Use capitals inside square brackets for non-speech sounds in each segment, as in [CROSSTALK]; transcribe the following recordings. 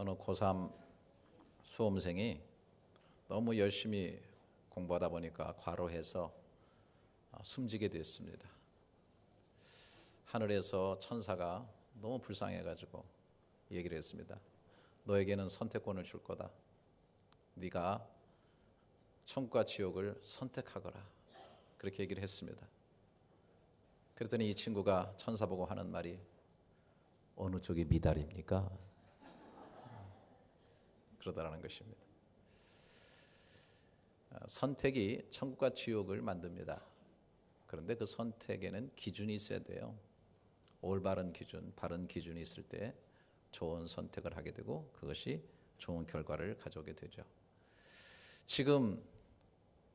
어느 고3 수험생이 너무 열심히 공부하다 보니까 과로해서 아, 숨지게 됐습니다. 하늘에서 천사가 너무 불쌍해가지고 얘기를 했습니다. 너에게는 선택권을 줄 거다. 네가 천과 지옥을 선택하거라. 그렇게 얘기를 했습니다. 그랬더니 이 친구가 천사 보고 하는 말이 어느 쪽이 미달입니까? 그러다라는 것입니다. 아, 선택이 천국과 지옥을 만듭니다. 그런데 그 선택에는 기준이 있어야 돼요. 올바른 기준, 바른 기준이 있을 때 좋은 선택을 하게 되고 그것이 좋은 결과를 가져오게 되죠. 지금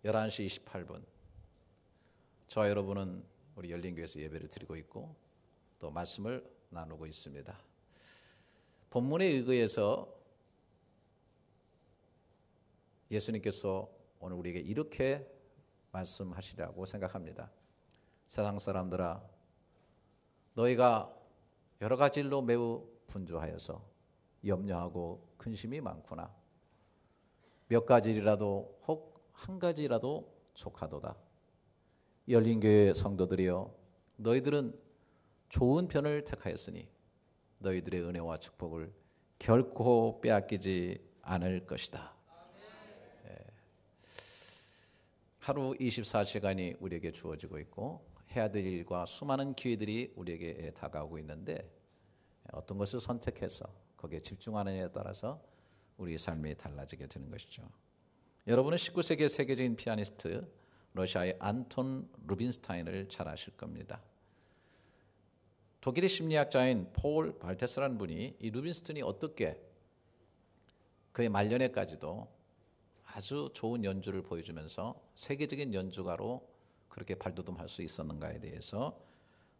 11시 28분 저 여러분은 우리 열린교회에서 예배를 드리고 있고 또 말씀을 나누고 있습니다. 본문에 의거해서 예수님께서 오늘 우리에게 이렇게 말씀하시라고 생각합니다. 세상 사람들아, 너희가 여러 가지로 매우 분주하여서 염려하고 근심이 많구나. 몇 가지라도 혹 한 가지라도 족하도다. 열린 교회 성도들이여, 너희들은 좋은 편을 택하였으니 너희들의 은혜와 축복을 결코 빼앗기지 않을 것이다. 하루 24시간이 우리에게 주어지고 있고 해야 될 일과 수많은 기회들이 우리에게 예, 다가오고 있는데 어떤 것을 선택해서 거기에 집중하느냐에 따라서 우리의 삶이 달라지게 되는 것이죠. 여러분은 19세기의 세계적인 피아니스트 러시아의 안톤 루빈스타인을 잘 아실 겁니다. 독일의 심리학자인 폴 발테스라는 분이 이 루빈스타인이 어떻게 그의 말년에까지도 아주 좋은 연주를 보여주면서 세계적인 연주가로 그렇게 발돋움할 수 있었는가에 대해서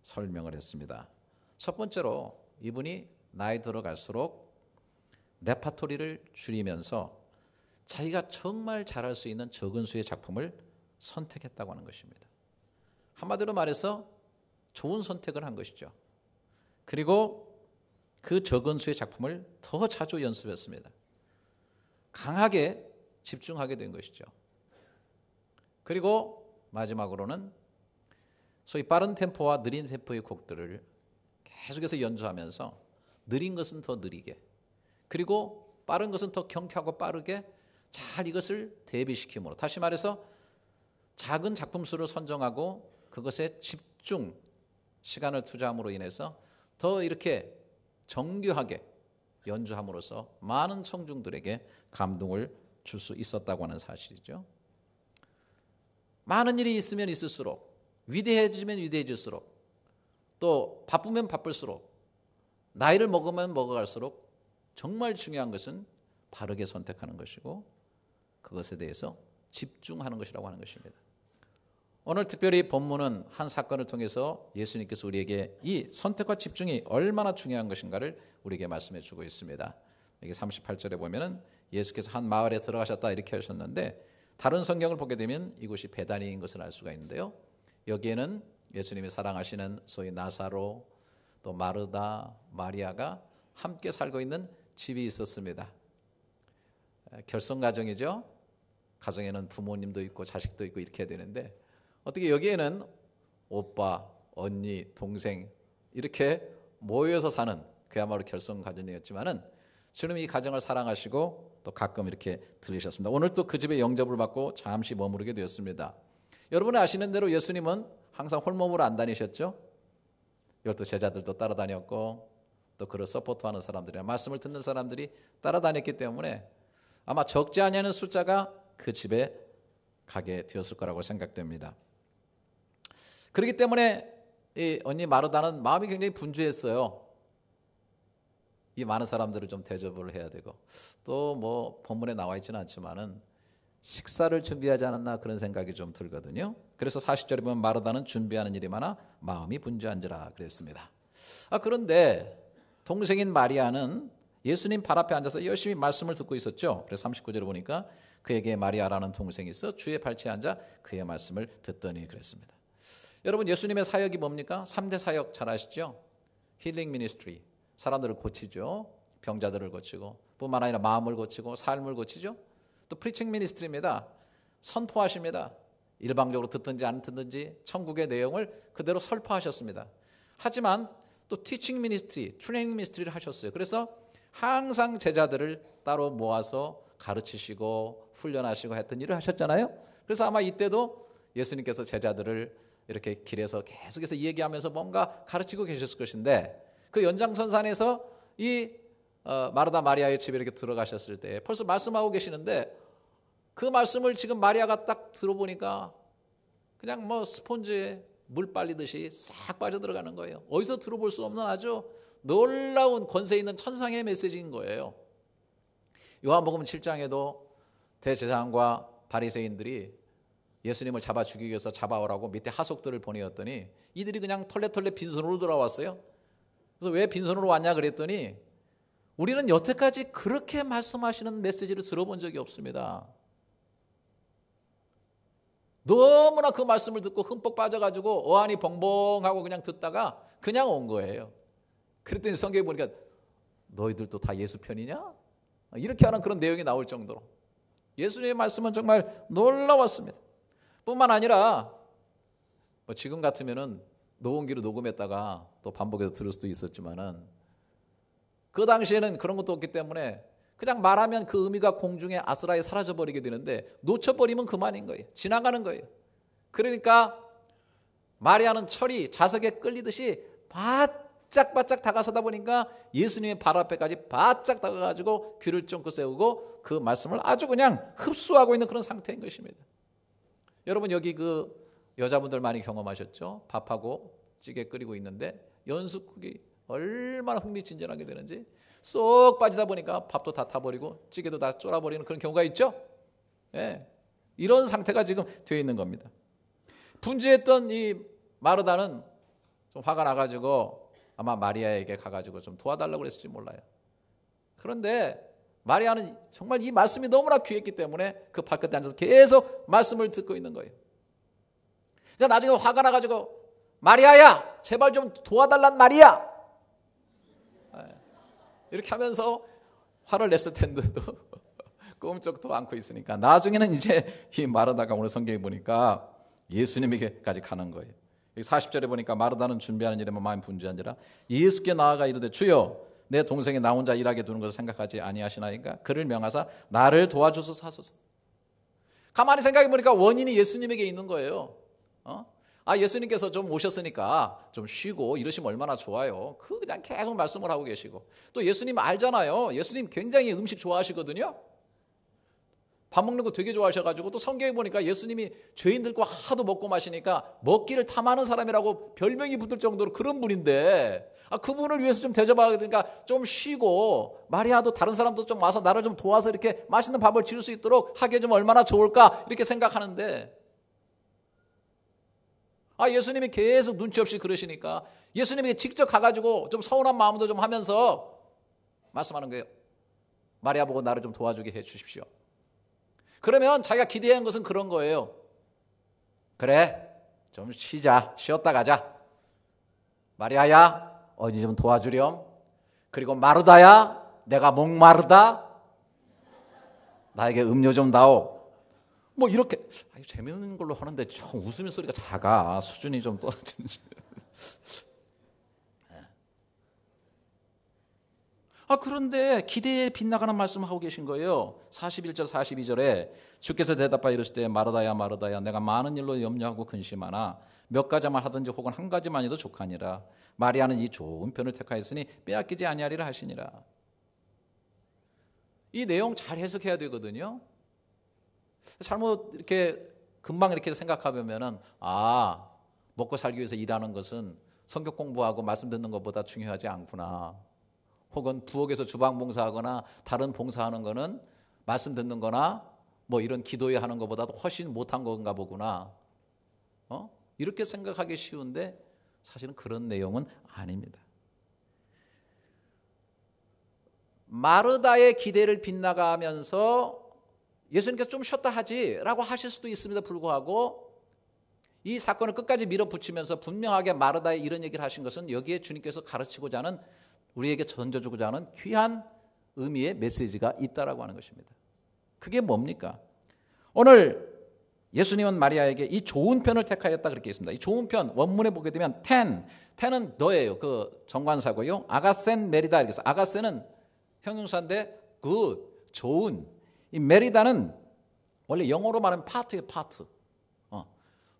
설명을 했습니다. 첫 번째로 이분이 나이 들어갈수록 레파토리를 줄이면서 자기가 정말 잘할 수 있는 적은 수의 작품을 선택했다고 하는 것입니다. 한마디로 말해서 좋은 선택을 한 것이죠. 그리고 그 적은 수의 작품을 더 자주 연습했습니다. 강하게 집중하게 된 것이죠. 그리고 마지막으로는 소위 빠른 템포와 느린 템포의 곡들을 계속해서 연주하면서 느린 것은 더 느리게 그리고 빠른 것은 더 경쾌하고 빠르게 잘 이것을 대비시킴으로 다시 말해서 작은 작품 수를 선정하고 그것에 집중 시간을 투자함으로 인해서 더 이렇게 정교하게 연주함으로써 많은 청중들에게 감동을 줄수 있었다고 하는 사실이죠. 많은 일이 있으면 있을수록 위대해지면 위대해질수록 또 바쁘면 바쁠수록 나이를 먹으면 먹어갈수록 정말 중요한 것은 바르게 선택하는 것이고 그것에 대해서 집중하는 것이라고 하는 것입니다. 오늘 특별히 본문은 한 사건을 통해서 예수님께서 우리에게 이 선택과 집중이 얼마나 중요한 것인가를 우리에게 말씀해 주고 있습니다. 이게 38절에 보면은 예수께서 한 마을에 들어가셨다 이렇게 하셨는데 다른 성경을 보게 되면 이곳이 베다니인 것을 알 수가 있는데요. 여기에는 예수님이 사랑하시는 소위 나사로 또 마르다 마리아가 함께 살고 있는 집이 있었습니다. 결성 가정이죠. 가정에는 부모님도 있고 자식도 있고 이렇게 되는데 어떻게 여기에는 오빠, 언니, 동생 이렇게 모여서 사는 그야말로 결성 가정이었지만은 주님이 이 가정을 사랑하시고 또 가끔 이렇게 들리셨습니다. 오늘 또 그 집에 영접을 받고 잠시 머무르게 되었습니다. 여러분 아시는 대로 예수님은 항상 홀몸으로 안 다니셨죠? 열두 제자들도 따라다녔고 또 그를 서포트하는 사람들이나 말씀을 듣는 사람들이 따라다녔기 때문에 아마 적지 아니하는 숫자가 그 집에 가게 되었을 거라고 생각됩니다. 그렇기 때문에 이 언니 마르다는 마음이 굉장히 분주했어요. 이 많은 사람들을 좀 대접을 해야 되고 또 뭐 본문에 나와 있지는 않지만은 식사를 준비하지 않았나 그런 생각이 좀 들거든요. 그래서 40절에 보면 마르다는 준비하는 일이 많아 마음이 분주한지라 그랬습니다. 아 그런데 동생인 마리아는 예수님 발 앞에 앉아서 열심히 말씀을 듣고 있었죠. 그래서 39절에 보니까 그에게 마리아라는 동생이 있어 주의 발치에 앉아 그의 말씀을 듣더니 그랬습니다. 여러분 예수님의 사역이 뭡니까? 3대 사역 잘 아시죠? 힐링 미니스트리, 사람들을 고치죠. 병자들을 고치고 뿐만 아니라 마음을 고치고 삶을 고치죠. 또 프리칭 미니스트리입니다. 선포하십니다. 일방적으로 듣든지 안 듣든지 천국의 내용을 그대로 설파하셨습니다. 하지만 또 티칭 미니스트리, 트레이닝 미니스트리를 하셨어요. 그래서 항상 제자들을 따로 모아서 가르치시고 훈련하시고 했던 일을 하셨잖아요. 그래서 아마 이때도 예수님께서 제자들을 이렇게 길에서 계속해서 얘기하면서 뭔가 가르치고 계셨을 것인데 그 연장선상에서 이 어, 마르다 마리아의 집에 이렇게 들어가셨을 때 벌써 말씀하고 계시는데 그 말씀을 지금 마리아가 딱 들어보니까 그냥 뭐 스폰지에 물 빨리듯이 싹 빠져 들어가는 거예요. 어디서 들어볼 수 없는 아주 놀라운 권세 있는 천상의 메시지인 거예요. 요한복음 7장에도 대제사장과 바리새인들이 예수님을 잡아 죽이기 위해서 잡아오라고 밑에 하속들을 보내었더니 이들이 그냥 털레털레 빈손으로 돌아왔어요. 그래서 왜 빈손으로 왔냐 그랬더니 우리는 여태까지 그렇게 말씀하시는 메시지를 들어본 적이 없습니다. 너무나 그 말씀을 듣고 흠뻑 빠져가지고 어안이 벙벙하고 그냥 듣다가 그냥 온 거예요. 그랬더니 성경에 보니까 너희들도 다 예수 편이냐? 이렇게 하는 그런 내용이 나올 정도로 예수님의 말씀은 정말 놀라웠습니다. 뿐만 아니라 뭐 지금 같으면은 노원기로 녹음했다가 또 반복해서 들을 수도 있었지만은 그 당시에는 그런 것도 없기 때문에 그냥 말하면 그 의미가 공중에 아스라에 사라져버리게 되는데 놓쳐버리면 그만인 거예요. 지나가는 거예요. 그러니까 마리아는 철이 자석에 끌리듯이 바짝바짝 바짝 다가서다 보니까 예수님의 발 앞에까지 바짝 다가가지고 귀를 쫑긋 세우고 그 말씀을 아주 그냥 흡수하고 있는 그런 상태인 것입니다. 여러분 여기 그 여자분들 많이 경험하셨죠? 밥하고 찌개 끓이고 있는데 연숙국이 얼마나 흥미진진하게 되는지 쏙 빠지다 보니까 밥도 다 타버리고 찌개도 다 쫄아버리는 그런 경우가 있죠? 예. 이런 상태가 지금 되어 있는 겁니다. 분주했던 이 마르다는 좀 화가 나가지고 아마 마리아에게 가가지고 좀 도와달라고 그랬을지 몰라요. 그런데 마리아는 정말 이 말씀이 너무나 귀했기 때문에 그 발끝에 앉아서 계속 말씀을 듣고 있는 거예요. 그러니까 나중에 화가 나가지고 마리아야 제발 좀 도와달란 말이야 예. 이렇게 하면서 화를 냈을 텐데도 [LAUGHS] 꿈쩍도 않고 있으니까 나중에는 이제 이 마르다가 오늘 성경에 보니까 예수님에게까지 가는 거예요. 40절에 보니까 마르다는 준비하는 일에만 마음 분주한지라 예수께 나아가 이르되 주여 내 동생이 나 혼자 일하게 두는 것을 생각하지 아니하시나이까 그를 명하사 나를 도와주소서 하소서. 가만히 생각해 보니까 원인이 예수님에게 있는 거예요. 어? 아, 예수님께서 좀 오셨으니까 좀 쉬고 이러시면 얼마나 좋아요. 그 그냥 계속 말씀을 하고 계시고. 또 예수님 알잖아요. 예수님 굉장히 음식 좋아하시거든요. 밥 먹는 거 되게 좋아하셔가지고 또 성경에 보니까 예수님이 죄인들과 하도 먹고 마시니까 먹기를 탐하는 사람이라고 별명이 붙을 정도로 그런 분인데 아, 그분을 위해서 좀 대접하니까 그러니까 좀 쉬고 마리아도 다른 사람도 좀 와서 나를 좀 도와서 이렇게 맛있는 밥을 지을 수 있도록 하게 좀 얼마나 좋을까 이렇게 생각하는데 아, 예수님이 계속 눈치 없이 그러시니까 예수님이 직접 가가지고 좀 서운한 마음도 좀 하면서 말씀하는 거예요. 마리아 보고 나를 좀 도와주게 해 주십시오. 그러면 자기가 기대한 것은 그런 거예요. 그래, 좀 쉬자. 쉬었다 가자. 마리아야, 어디 좀 도와주렴. 그리고 마르다야, 내가 목마르다. 나에게 음료 좀 나오. 뭐 이렇게 아, 재있는 걸로 하는데 참웃음의 소리가 작아 수준이 좀 떨어지는지. [LAUGHS] 예. 아 그런데 기대에 빗나가는 말씀하고 계신 거예요. 41절 42절에 주께서 대답하여 이르실 때 마르다야 마르다야 내가 많은 일로 염려하고 근심하나 몇 가지만 하든지 혹은 한 가지만 해도 족하니라 마리아는 이 좋은 편을 택하였으니 빼앗기지 아니하리라 하시니라. 이 내용 잘 해석해야 되거든요. 잘못 이렇게 금방 이렇게 생각하면은 아 먹고 살기 위해서 일하는 것은 성격 공부하고 말씀 듣는 것보다 중요하지 않구나. 혹은 부엌에서 주방 봉사하거나 다른 봉사하는 거는 말씀 듣는 거나 뭐 이런 기도에 하는 것보다도 훨씬 못한 건가 보구나. 어? 이렇게 생각하기 쉬운데 사실은 그런 내용은 아닙니다. 마르다의 기대를 빗나가면서 예수님께서 좀 쉬었다 하지라고 하실 수도 있습니다 불구하고 이 사건을 끝까지 밀어붙이면서 분명하게 마르다에 이런 얘기를 하신 것은 여기에 주님께서 가르치고자 하는 우리에게 전져주고자 하는 귀한 의미의 메시지가 있다라고 하는 것입니다. 그게 뭡니까? 오늘 예수님은 마리아에게 이 좋은 편을 택하였다 그렇게 있습니다. 이 좋은 편 원문에 보게 되면 텐 텐은 너예요. 그 정관사고요. 아가센 메리다 이렇게 해서 아가센은 형용사인데 굿 그 좋은 이 메리다는 원래 영어로 말하면 파트의 파트. 어,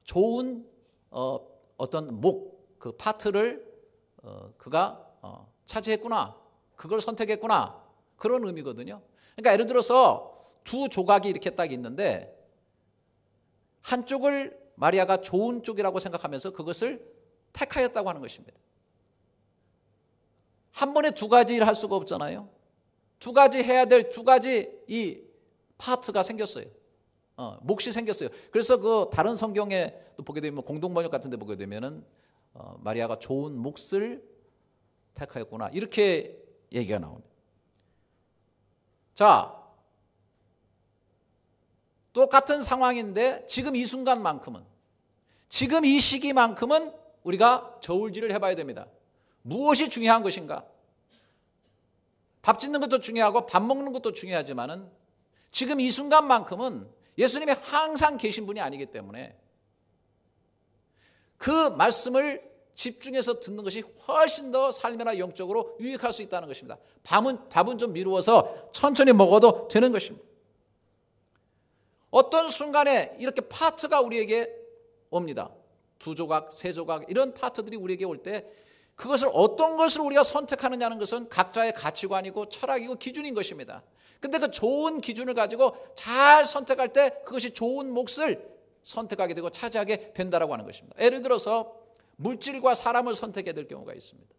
좋은 어, 어떤 목, 그 파트를 어, 그가 어, 차지했구나. 그걸 선택했구나. 그런 의미거든요. 그러니까 예를 들어서 두 조각이 이렇게 딱 있는데 한쪽을 마리아가 좋은 쪽이라고 생각하면서 그것을 택하였다고 하는 것입니다. 한 번에 두 가지 일 할 수가 없잖아요. 두 가지 해야 될 두 가지 이 파트가 생겼어요. 어, 몫이 생겼어요. 그래서 그 다른 성경에 또 보게 되면 공동번역 같은 데 보게 되면은 어, 마리아가 좋은 몫을 택하였구나. 이렇게 얘기가 나옵니다. 자, 똑같은 상황인데 지금 이 순간만큼은 지금 이 시기만큼은 우리가 저울질을 해봐야 됩니다. 무엇이 중요한 것인가? 밥 짓는 것도 중요하고 밥 먹는 것도 중요하지만은 지금 이 순간만큼은 예수님이 항상 계신 분이 아니기 때문에 그 말씀을 집중해서 듣는 것이 훨씬 더 삶이나 영적으로 유익할 수 있다는 것입니다. 밥은, 밥은 좀 미루어서 천천히 먹어도 되는 것입니다. 어떤 순간에 이렇게 파트가 우리에게 옵니다. 두 조각, 세 조각, 이런 파트들이 우리에게 올 때 그것을 어떤 것을 우리가 선택하느냐는 것은 각자의 가치관이고 철학이고 기준인 것입니다. 근데 그 좋은 기준을 가지고 잘 선택할 때 그것이 좋은 몫을 선택하게 되고 차지하게 된다라고 하는 것입니다. 예를 들어서 물질과 사람을 선택해야 될 경우가 있습니다.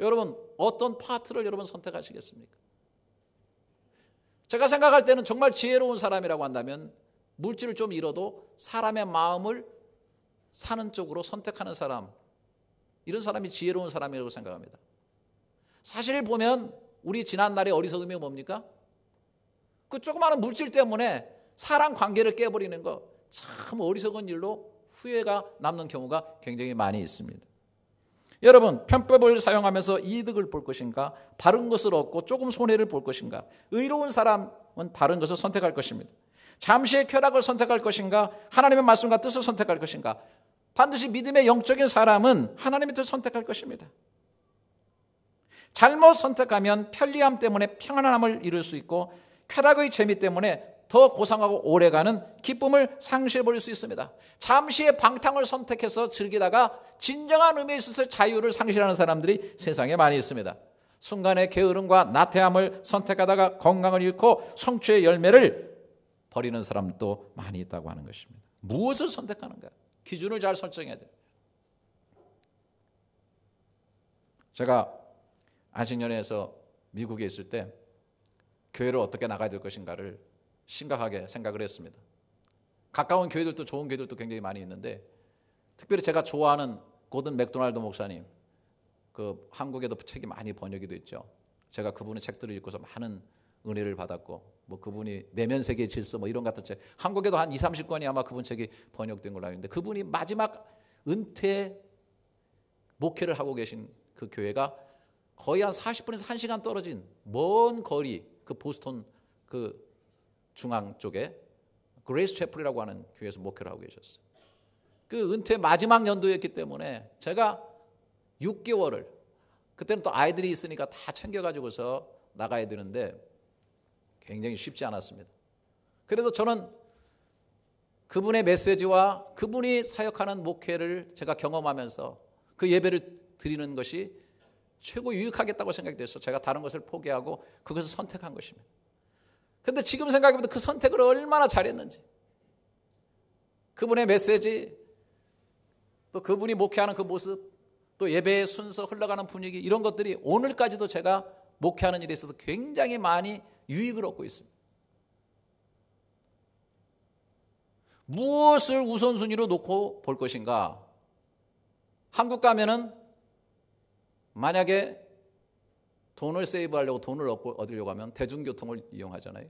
여러분 어떤 파트를 여러분 선택하시겠습니까? 제가 생각할 때는 정말 지혜로운 사람이라고 한다면 물질을 좀 잃어도 사람의 마음을 사는 쪽으로 선택하는 사람 이런 사람이 지혜로운 사람이라고 생각합니다. 사실 보면 우리 지난날의 어리석음이 뭡니까? 그 조그마한 물질 때문에 사람 관계를 깨버리는 거 참 어리석은 일로 후회가 남는 경우가 굉장히 많이 있습니다. 여러분, 편법을 사용하면서 이득을 볼 것인가? 바른 것을 얻고 조금 손해를 볼 것인가? 의로운 사람은 바른 것을 선택할 것입니다. 잠시의 쾌락을 선택할 것인가? 하나님의 말씀과 뜻을 선택할 것인가? 반드시 믿음의 영적인 사람은 하나님의 뜻을 선택할 것입니다. 잘못 선택하면 편리함 때문에 평안함을 잃을 수 있고 쾌락의 재미 때문에 더 고상하고 오래가는 기쁨을 상실해버릴 수 있습니다. 잠시의 방탕을 선택해서 즐기다가 진정한 의미에 있어서 자유를 상실하는 사람들이 세상에 많이 있습니다. 순간의 게으름과 나태함을 선택하다가 건강을 잃고 성취의 열매를 버리는 사람도 많이 있다고 하는 것입니다. 무엇을 선택하는가? 기준을 잘 설정해야 돼요. 제가 아신년에서 미국에 있을 때 교회를 어떻게 나가야 될 것인가를 심각하게 생각을 했습니다. 가까운 교회들도 좋은 교회들도 굉장히 많이 있는데 특별히 제가 좋아하는 고든 맥도날드 목사님 그 한국에도 책이 많이 번역이 됐죠. 제가 그분의 책들을 읽고서 많은 은혜를 받았고 뭐 그분이 내면 세계의 질서 뭐 이런 같은 책 한국에도 한 2, 30권이 아마 그분 책이 번역된 걸로 아는데 그분이 마지막 은퇴 목회를 하고 계신 그 교회가 거의 한 40분에서 1시간 떨어진 먼 거리 그 보스턴 그 중앙 쪽에 그레이스 채플이라고 하는 교회에서 목회를 하고 계셨어요. 그 은퇴 마지막 연도였기 때문에 제가 6개월을 그때는 또 아이들이 있으니까 다 챙겨가지고서 나가야 되는데 굉장히 쉽지 않았습니다. 그래도 저는 그분의 메시지와 그분이 사역하는 목회를 제가 경험하면서 그 예배를 드리는 것이 최고 유익하겠다고 생각돼서 제가 다른 것을 포기하고 그것을 선택한 것입니다. 그런데 지금 생각해보면 그 선택을 얼마나 잘했는지. 그분의 메시지, 또 그분이 목회하는 그 모습, 또 예배의 순서 흘러가는 분위기, 이런 것들이 오늘까지도 제가 목회하는 일에 있어서 굉장히 많이 유익을 얻고 있습니다. 무엇을 우선순위로 놓고 볼 것인가? 한국 가면은 만약에 돈을 세이브하려고 돈을 얻으려고 하면 대중교통을 이용하잖아요.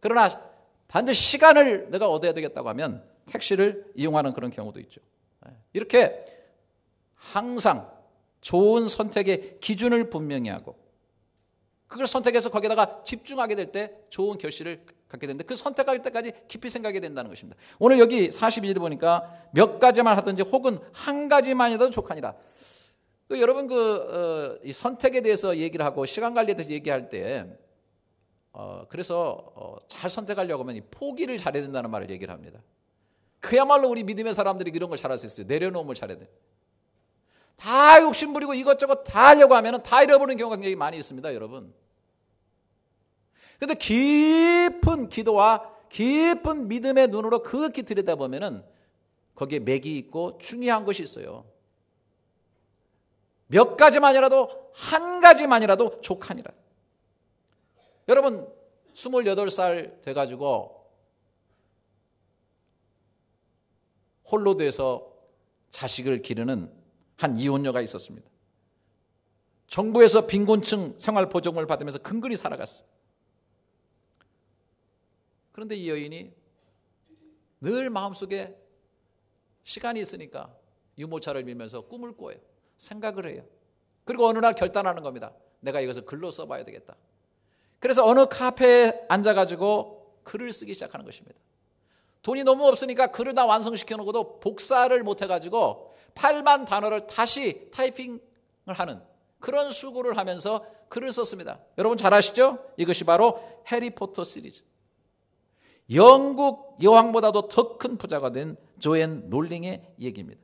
그러나 반드시 시간을 내가 얻어야 되겠다고 하면 택시를 이용하는 그런 경우도 있죠. 예. 이렇게 항상 좋은 선택의 기준을 분명히 하고 그걸 선택해서 거기다가 집중하게 될 때 좋은 결실을 갖게 되는데 그 선택할 때까지 깊이 생각이 된다는 것입니다. 오늘 여기 42절 보니까 몇 가지만 하든지 혹은 한 가지만이라도 족하니라. 그 여러분 그 어, 선택에 대해서 얘기를 하고 시간 관리에 대해서 얘기할 때 어, 그래서 어, 잘 선택하려고 하면 포기를 잘해야 된다는 말을 얘기를 합니다. 그야말로 우리 믿음의 사람들이 이런 걸 잘할 수 있어요. 내려놓음을 잘해야 돼. 요다 욕심 부리고 이것저것 다 하려고 하면 다 잃어버리는 경우가 굉장히 많이 있습니다, 여러분. 근데 깊은 기도와 깊은 믿음의 눈으로 그윽히 들여다보면 거기에 맥이 있고 중요한 것이 있어요. 몇 가지만이라도 한 가지만이라도 족하니라. 여러분 28살 돼 가지고 홀로 돼서 자식을 기르는 한 이혼녀가 있었습니다. 정부에서 빈곤층 생활 보조금을 받으면서 근근히 살아갔어요. 그런데 이 여인이 늘 마음속에 시간이 있으니까 유모차를 밀면서 꿈을 꿔요. 생각을 해요. 그리고 어느 날 결단하는 겁니다. 내가 이것을 글로 써봐야 되겠다. 그래서 어느 카페에 앉아가지고 글을 쓰기 시작하는 것입니다. 돈이 너무 없으니까 글을 다 완성시켜 놓고도 복사를 못해가지고 8만 단어를 다시 타이핑을 하는 그런 수고를 하면서 글을 썼습니다. 여러분 잘 아시죠? 이것이 바로 해리포터 시리즈. 영국 여왕보다도 더 큰 부자가 된 조앤 롤링의 얘기입니다.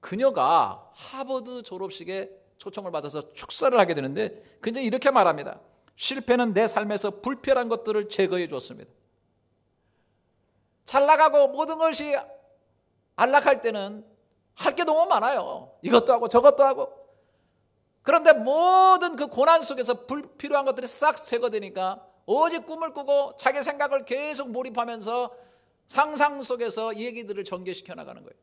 그녀가 하버드 졸업식에 초청을 받아서 축사를 하게 되는데 그녀 이렇게 말합니다. 실패는 내 삶에서 불필요한 것들을 제거해 주었습니다. 잘 나가고 모든 것이 안락할 때는 할 게 너무 많아요. 이것도 하고 저것도 하고. 그런데 모든 그 고난 속에서 불필요한 것들이 싹 제거되니까 오직 꿈을 꾸고 자기 생각을 계속 몰입하면서 상상 속에서 얘기들을 전개시켜 나가는 거예요.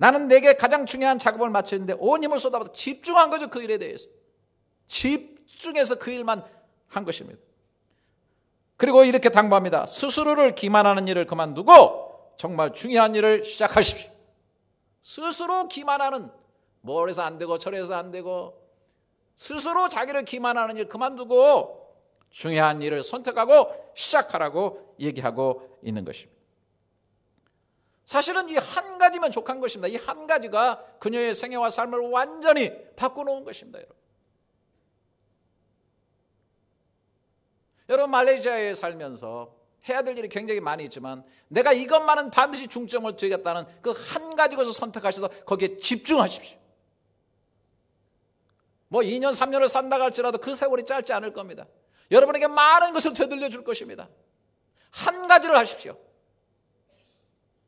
나는 내게 가장 중요한 작업을 마치는데 온 힘을 쏟아부어 집중한 거죠. 그 일에 대해서. 집중해서 그 일만 한 것입니다. 그리고 이렇게 당부합니다. 스스로를 기만하는 일을 그만두고 정말 중요한 일을 시작하십시오. 스스로 기만하는 뭘 해서 안 되고 저래 해서 안 되고 스스로 자기를 기만하는 일 그만두고 중요한 일을 선택하고 시작하라고 얘기하고 있는 것입니다. 사실은 이 한 가지만 족한 것입니다. 이 한 가지가 그녀의 생애와 삶을 완전히 바꿔놓은 것입니다, 여러분. 여러분, 말레이시아에 살면서 해야 될 일이 굉장히 많이 있지만 내가 이것만은 반드시 중점을 두겠다는 그 한 가지 것을 선택하셔서 거기에 집중하십시오. 뭐 2년, 3년을 산다갈지라도그 세월이 짧지 않을 겁니다. 여러분에게 많은 것을 되돌려 줄 것입니다. 한 가지를 하십시오.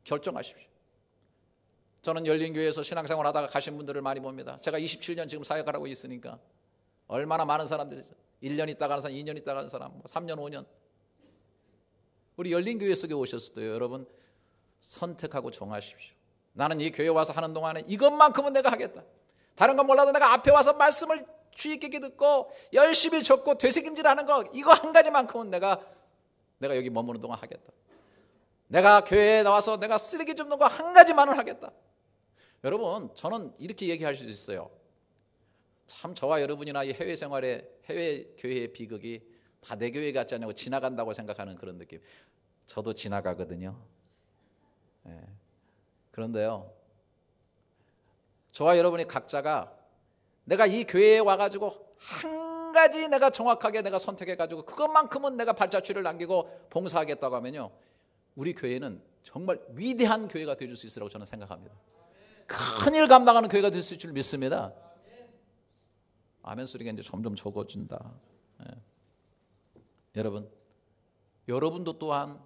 결정하십시오. 저는 열린교회에서 신앙생활 하다가 가신 분들을 많이 봅니다. 제가 27년 지금 사역을 하고 있으니까 얼마나 많은 사람들이 1년 있다 가는 사람, 2년 있다 가는 사람, 3년, 뭐 5년. 우리 열린교회 속에 오셨을 때 여러분 선택하고 정하십시오. 나는 이 교회 와서 하는 동안에 이것만큼은 내가 하겠다. 다른 건 몰라도 내가 앞에 와서 말씀을 주의 깊게 듣고 열심히 적고 되새김질 하는 거 이거 한 가지만큼은 내가 내가 여기 머무는 동안 하겠다. 내가 교회에 나와서 내가 쓰레기 줍는 거 한 가지만을 하겠다. 여러분, 저는 이렇게 얘기할 수 있어요. 참 저와 여러분이나 이 해외 생활의 해외 교회의 비극이 다 내 교회 같지 않냐고 지나간다고 생각하는 그런 느낌. 저도 지나가거든요. 네. 그런데요, 저와 여러분이 각자가 내가 이 교회에 와가지고 한 가지 내가 정확하게 내가 선택해가지고 그것만큼은 내가 발자취를 남기고 봉사하겠다고 하면요. 우리 교회는 정말 위대한 교회가 되줄 수 있으라고 저는 생각합니다. 큰 일 감당하는 교회가 될 수 있을 줄 믿습니다. 아멘 소리가 이제 점점 적어진다. 예. 여러분, 여러분도 또한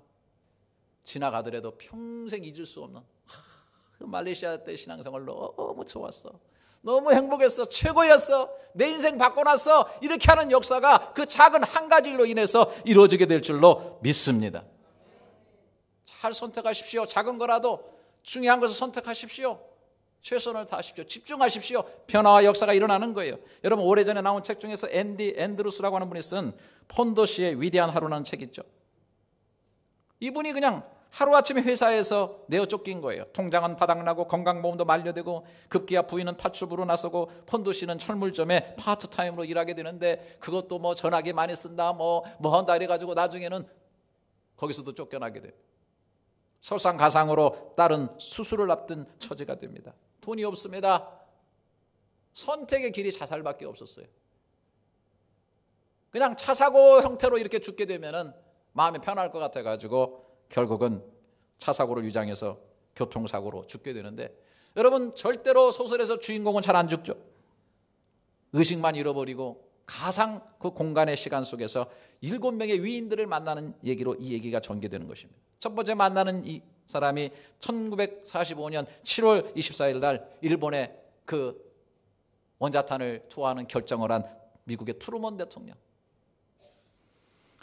지나가더라도 평생 잊을 수 없는 하, 그 말레이시아 때 신앙생활 너무 좋았어. 너무 행복했어. 최고였어. 내 인생 바꿔놨어. 이렇게 하는 역사가 그 작은 한 가지 일로 인해서 이루어지게 될 줄로 믿습니다. 잘 선택하십시오. 작은 거라도 중요한 것을 선택하십시오. 최선을 다하십시오. 집중하십시오. 변화와 역사가 일어나는 거예요. 여러분 오래전에 나온 책 중에서 앤디 앤드루스라고 하는 분이 쓴 폰도시의 위대한 하루라는 책 있죠. 이분이 그냥 하루아침에 회사에서 내어 쫓긴 거예요. 통장은 바닥나고 건강보험도 만료되고 급기야 부인은 파출부로 나서고 폰도 시는 철물점에 파트타임으로 일하게 되는데 그것도 뭐 전화기 많이 쓴다 뭐뭐 뭐 한다 이래가지고 나중에는 거기서도 쫓겨나게 돼요. 설상가상으로 딸은 수술을 앞둔 처지가 됩니다. 돈이 없습니다. 선택의 길이 자살밖에 없었어요. 그냥 차 사고 형태로 이렇게 죽게 되면은 마음이 편할 것 같아 가지고 결국은 차 사고를 위장해서 교통사고로 죽게 되는데 여러분 절대로 소설에서 주인공은 잘 안 죽죠. 의식만 잃어버리고 가상 그 공간의 시간 속에서 일곱 명의 위인들을 만나는 얘기로 이 얘기가 전개되는 것입니다. 첫 번째 만나는 이 사람이 1945년 7월 24일 날 일본에 그 원자탄을 투하하는 결정을 한 미국의 트루먼 대통령.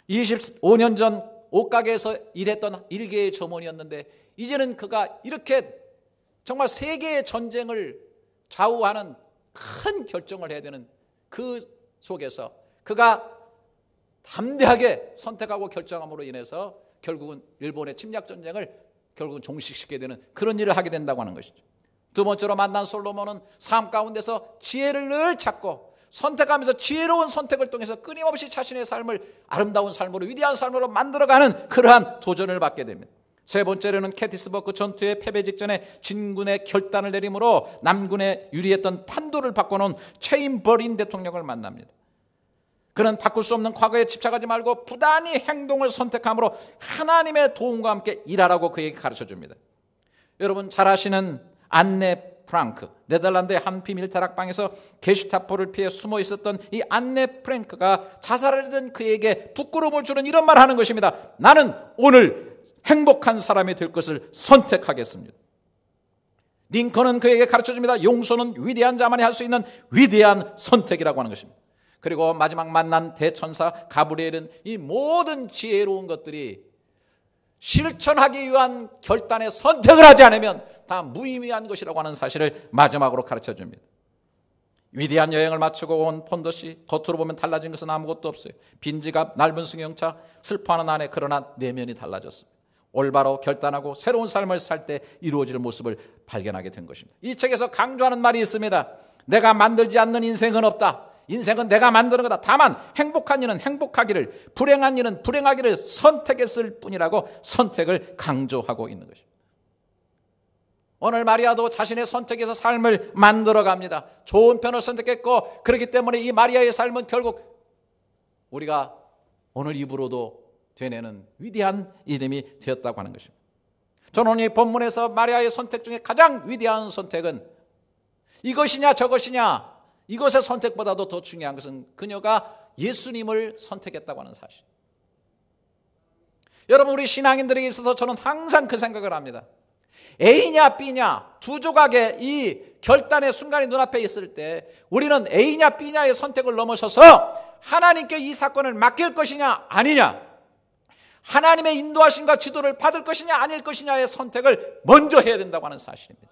25년 전 옷가게에서 일했던 일개의 점원이었는데 이제는 그가 이렇게 정말 세계의 전쟁을 좌우하는 큰 결정을 해야 되는 그 속에서 그가 담대하게 선택하고 결정함으로 인해서 결국은 일본의 침략 전쟁을 결국은 종식시키게 되는 그런 일을 하게 된다고 하는 것이죠. 두 번째로 만난 솔로몬은 삶 가운데서 지혜를 늘 찾고 선택하면서 지혜로운 선택을 통해서 끊임없이 자신의 삶을 아름다운 삶으로 위대한 삶으로 만들어가는 그러한 도전을 받게 됩니다. 세 번째로는 캐티스버그 전투의 패배 직전에 진군의 결단을 내림으로 남군의 유리했던 판도를 바꿔놓은 체인 버린 대통령을 만납니다. 그는 바꿀 수 없는 과거에 집착하지 말고 부단히 행동을 선택함으로 하나님의 도움과 함께 일하라고 그에게 가르쳐 줍니다. 여러분 잘 아시는 안내 프랑크 네덜란드의 한 비밀 다락방에서 게슈타포를 피해 숨어 있었던 이 안내 프랭크가 자살을 든 그에게 부끄러움을 주는 이런 말을 하는 것입니다. 나는 오늘 행복한 사람이 될 것을 선택하겠습니다. 링컨은 그에게 가르쳐 줍니다. 용서는 위대한 자만이 할 수 있는 위대한 선택이라고 하는 것입니다. 그리고 마지막 만난 대천사 가브리엘은 이 모든 지혜로운 것들이 실천하기 위한 결단의 선택을 하지 않으면 다 무의미한 것이라고 하는 사실을 마지막으로 가르쳐 줍니다. 위대한 여행을 마치고 온폰더시 겉으로 보면 달라진 것은 아무것도 없어요. 빈 지갑, 낡은 승용차, 슬퍼하는 아내 그러나 내면이 달라졌습니다. 올바로 결단하고 새로운 삶을 살 때 이루어질 모습을 발견하게 된 것입니다. 이 책에서 강조하는 말이 있습니다. 내가 만들지 않는 인생은 없다. 인생은 내가 만드는 거다. 다만 행복한 일은 행복하기를, 불행한 일은 불행하기를 선택했을 뿐이라고 선택을 강조하고 있는 것입니다. 오늘 마리아도 자신의 선택에서 삶을 만들어 갑니다. 좋은 편을 선택했고, 그렇기 때문에 이 마리아의 삶은 결국 우리가 오늘 입으로도 되내는 위대한 이름이 되었다고 하는 것입니다. 저는 오늘 이 본문에서 마리아의 선택 중에 가장 위대한 선택은 이것이냐 저것이냐 이것의 선택보다도 더 중요한 것은 그녀가 예수님을 선택했다고 하는 사실. 여러분 우리 신앙인들에게 있어서 저는 항상 그 생각을 합니다. A냐 B냐 두 조각의 이 결단의 순간이 눈앞에 있을 때 우리는 A냐 B냐의 선택을 넘어서서 하나님께 이 사건을 맡길 것이냐 아니냐 하나님의 인도하심과 지도를 받을 것이냐 아닐 것이냐의 선택을 먼저 해야 된다고 하는 사실입니다.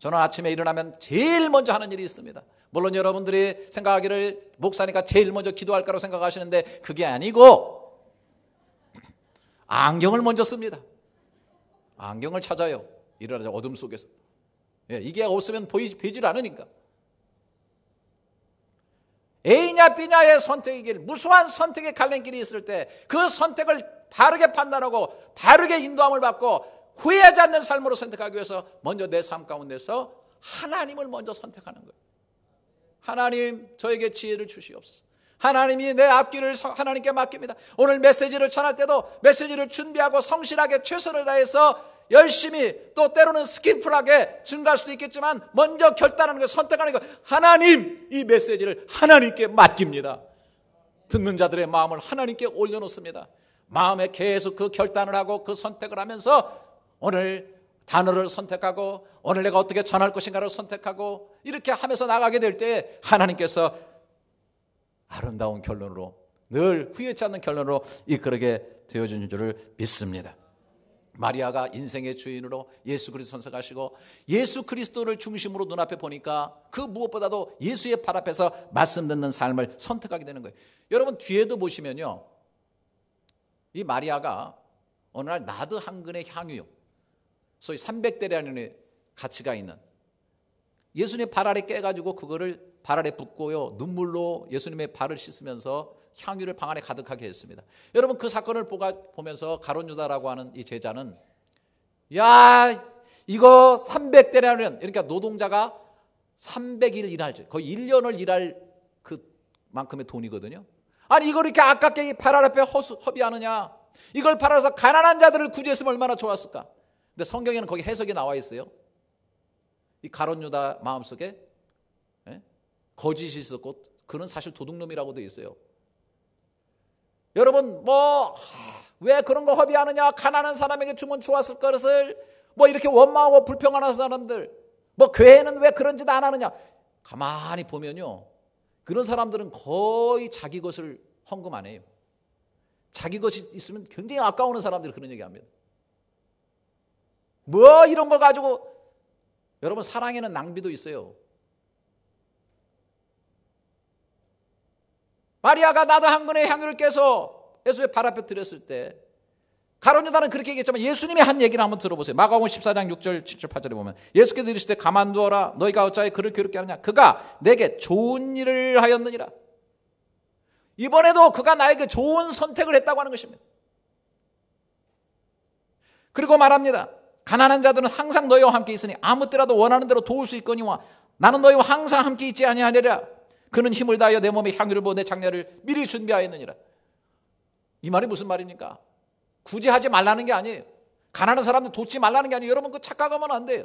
저는 아침에 일어나면 제일 먼저 하는 일이 있습니다. 물론 여러분들이 생각하기를 목사니까 제일 먼저 기도할 까라고 생각하시는데 그게 아니고 안경을 먼저 씁니다. 안경을 찾아요. 일어나자 어둠 속에서. 예, 이게 없으면 보이, 보이질 않으니까. A냐 B냐의 선택의 길, 무수한 선택의 갈림길이 있을 때 그 선택을 바르게 판단하고 바르게 인도함을 받고 후회하지 않는 삶으로 선택하기 위해서 먼저 내 삶 가운데서 하나님을 먼저 선택하는 거예요. 하나님, 저에게 지혜를 주시옵소서. 하나님이 내 앞길을 하나님께 맡깁니다. 오늘 메시지를 전할 때도 메시지를 준비하고 성실하게 최선을 다해서 열심히 또 때로는 스킨풀하게 증가할 수도 있겠지만 먼저 결단하는 거 선택하는 거 하나님 이 메시지를 하나님께 맡깁니다. 듣는 자들의 마음을 하나님께 올려놓습니다. 마음에 계속 그 결단을 하고 그 선택을 하면서 오늘 단어를 선택하고 오늘 내가 어떻게 전할 것인가를 선택하고 이렇게 하면서 나가게 될 때 하나님께서 아름다운 결론으로 늘 후회치 않는 결론으로 이끌게 되어준 줄을 믿습니다. 마리아가 인생의 주인으로 예수 그리스도 선사하시고 예수 그리스도를 중심으로 눈앞에 보니까 그 무엇보다도 예수의 팔 앞에서 말씀 듣는 삶을 선택하게 되는 거예요. 여러분 뒤에도 보시면요. 이 마리아가 어느 날 나드 한 근의 향유 소위 300대라는 가치가 있는 예수님의 발 아래 깨가지고 그거를 발 아래 붓고요 눈물로 예수님의 발을 씻으면서 향유를 방 안에 가득하게 했습니다. 여러분 그 사건을 보면서 가론유다라고 하는 이 제자는 야 이거 300대라는 그러니까 노동자가 300일 일할 거의 1년을 일할 그 만큼의 돈이거든요. 아니 이걸 이렇게 아깝게 발 아래 허수, 허비하느냐 이걸 팔아서 가난한 자들을 구제했으면 얼마나 좋았을까 근데 성경에는 거기 해석이 나와 있어요. 이 가론 유다 마음속에 예? 거짓이 있었고 그는 사실 도둑놈이라고 돼 있어요. 여러분 뭐 왜 그런 거 허비하느냐 가난한 사람에게 주면 좋았을 것을 뭐 이렇게 원망하고 불평하는 사람들 뭐 교회는 왜 그런 짓 안 하느냐 가만히 보면요 그런 사람들은 거의 자기 것을 헌금 안 해요. 자기 것이 있으면 굉장히 아까우는 사람들이 그런 얘기합니다. 뭐 이런 거 가지고 여러분 사랑에는 낭비도 있어요. 마리아가 나도 한번의 향유를 깨서 예수의 발 앞에 들였을 때 가론유다는 그렇게 얘기했지만 예수님이 한 얘기를 한번 들어보세요. 마가복음 14장 6절 7절 8절에 보면 예수께서 이르시되 가만두어라 너희가 어찌하 그를 괴롭게 하느냐 그가 내게 좋은 일을 하였느니라. 이번에도 그가 나에게 좋은 선택을 했다고 하는 것입니다. 그리고 말합니다. 가난한 자들은 항상 너희와 함께 있으니 아무 때라도 원하는 대로 도울 수 있거니와 나는 너희와 항상 함께 있지 아니하니라. 그는 힘을 다하여 내 몸에 향유를 부어 내 장례를 미리 준비하였느니라. 이 말이 무슨 말입니까? 굳이 하지 말라는 게 아니에요. 가난한 사람들 돕지 말라는 게 아니에요. 여러분 그 착각하면 안 돼요.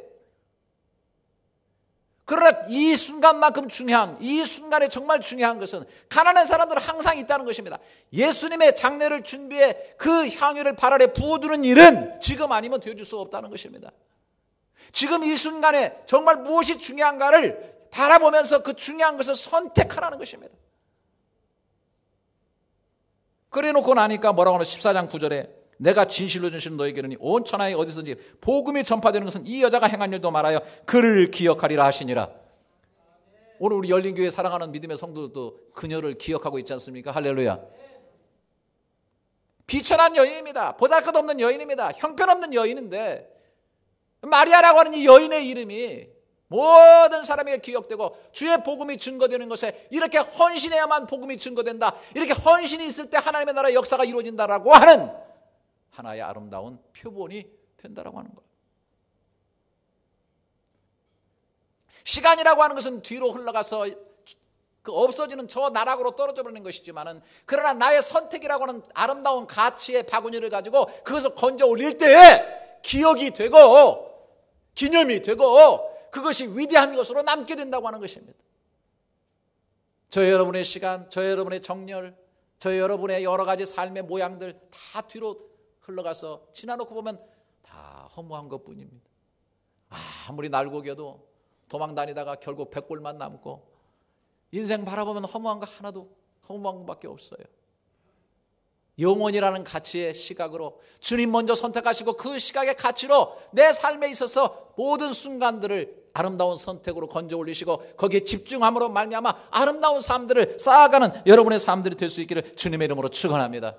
그러나 이 순간만큼 중요한, 이 순간에 정말 중요한 것은 가난한 사람들은 항상 있다는 것입니다. 예수님의 장례를 준비해 그 향유를 발 아래 부어두는 일은 지금 아니면 되어줄 수 없다는 것입니다. 지금 이 순간에 정말 무엇이 중요한가를 바라보면서 그 중요한 것을 선택하라는 것입니다. 그래 놓고 나니까 뭐라고 하나 14장 9절에 내가 진실로 진실로 너에게는 온 천하에 어디서든지 복음이 전파되는 것은 이 여자가 행한 일도 말하여 그를 기억하리라 하시니라. 오늘 우리 열린 교회 사랑하는 믿음의 성도도 그녀를 기억하고 있지 않습니까? 할렐루야. 비천한 여인입니다. 보잘것없는 여인입니다. 형편없는 여인인데 마리아라고 하는 이 여인의 이름이 모든 사람에게 기억되고 주의 복음이 증거되는 것에 이렇게 헌신해야만 복음이 증거된다. 이렇게 헌신이 있을 때 하나님의 나라 역사가 이루어진다라고 하는 하나의 아름다운 표본이 된다라고 하는 거 시간이라고 하는 것은 뒤로 흘러가서 그 없어지는 저 나락으로 떨어져 버리는 것이지만은 그러나 나의 선택이라고 하는 아름다운 가치의 바구니를 가지고 그것을 건져 올릴 때에 기억이 되고 기념이 되고 그것이 위대한 것으로 남게 된다고 하는 것입니다. 저 여러분의 시간, 저 여러분의 정열, 저 여러분의 여러 가지 삶의 모양들 다 뒤로 흘러가서 지나놓고 보면 다 허무한 것 뿐입니다. 아무리 날고겨도 도망 다니다가 결국 백골만 남고 인생 바라보면 허무한 거 하나도 허무한 것밖에 없어요. 영원이라는 가치의 시각으로 주님 먼저 선택하시고 그 시각의 가치로 내 삶에 있어서 모든 순간들을 아름다운 선택으로 건져 올리시고 거기에 집중함으로 말미암아 아름다운 삶들을 쌓아가는 여러분의 삶들이 될 수 있기를 주님의 이름으로 축원합니다.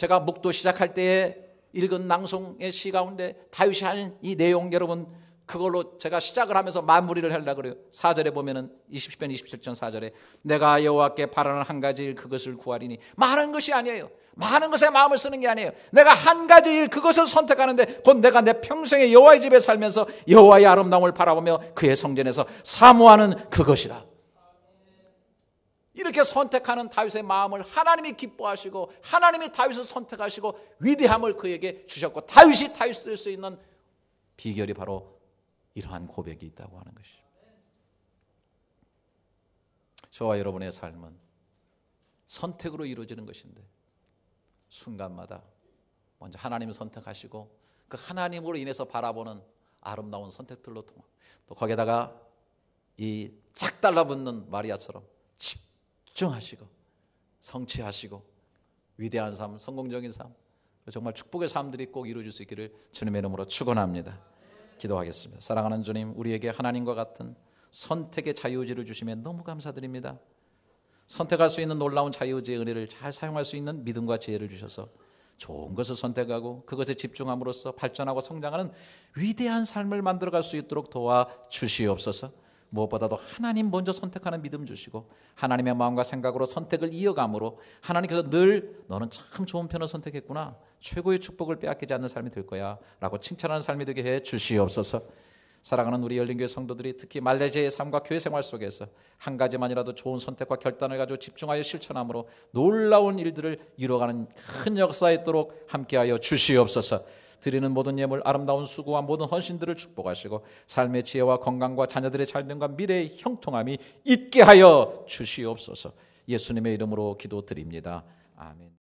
제가 목도 시작할 때에 읽은 낭송의 시 가운데 다윗이 한이 내용 여러분 그걸로 제가 시작을 하면서 마무리를 하려 그래요. 4절에 보면은 20편 2 7편 4절에 내가 여호와께 바라는 한 가지 일 그것을 구하리니 많은 것이 아니에요. 많은 것에 마음을 쓰는 게 아니에요. 내가 한 가지 일 그것을 선택하는데 곧 내가 내 평생에 여호와의 집에 살면서 여호와의 아름다움을 바라보며 그의 성전에서 사모하는 그것이라. 이렇게 선택하는 다윗의 마음을 하나님이 기뻐하시고 하나님이 다윗을 선택하시고 위대함을 그에게 주셨고 다윗이 다윗 될수 있는 비결이 바로 이러한 고백이 있다고 하는 것이죠. 저와 여러분의 삶은 선택으로 이루어지는 것인데 순간마다 먼저 하나님을 선택하시고 그 하나님으로 인해서 바라보는 아름다운 선택들로 통합 또 거기에다가 이짝 달라붙는 마리아처럼 집중하시고 성취하시고 위대한 삶, 성공적인 삶, 정말 축복의 삶들이 꼭 이루어질 수 있기를 주님의 이름으로 축원합니다. 기도하겠습니다. 사랑하는 주님, 우리에게 하나님과 같은 선택의 자유지를 주시면 너무 감사드립니다. 선택할 수 있는 놀라운 자유지의 은혜를 잘 사용할 수 있는 믿음과 지혜를 주셔서 좋은 것을 선택하고 그것에 집중함으로써 발전하고 성장하는 위대한 삶을 만들어갈 수 있도록 도와 주시옵소서. 무엇보다도 하나님 먼저 선택하는 믿음 주시고 하나님의 마음과 생각으로 선택을 이어감으로 하나님께서 늘 너는 참 좋은 편을 선택했구나. 최고의 축복을 빼앗기지 않는 삶이 될 거야. 라고 칭찬하는 삶이 되게 해 주시옵소서. 사랑하는 우리 열린교회 성도들이 특히 말레이시아의 삶과 교회 생활 속에서 한 가지만이라도 좋은 선택과 결단을 가지고 집중하여 실천함으로 놀라운 일들을 이루어가는큰 역사에 있도록 함께하여 주시옵소서. 드리는 모든 예물 아름다운 수고와 모든 헌신들을 축복하시고 삶의 지혜와 건강과 자녀들의 잘됨과 미래의 형통함이 있게 하여 주시옵소서. 예수님의 이름으로 기도드립니다. 아멘.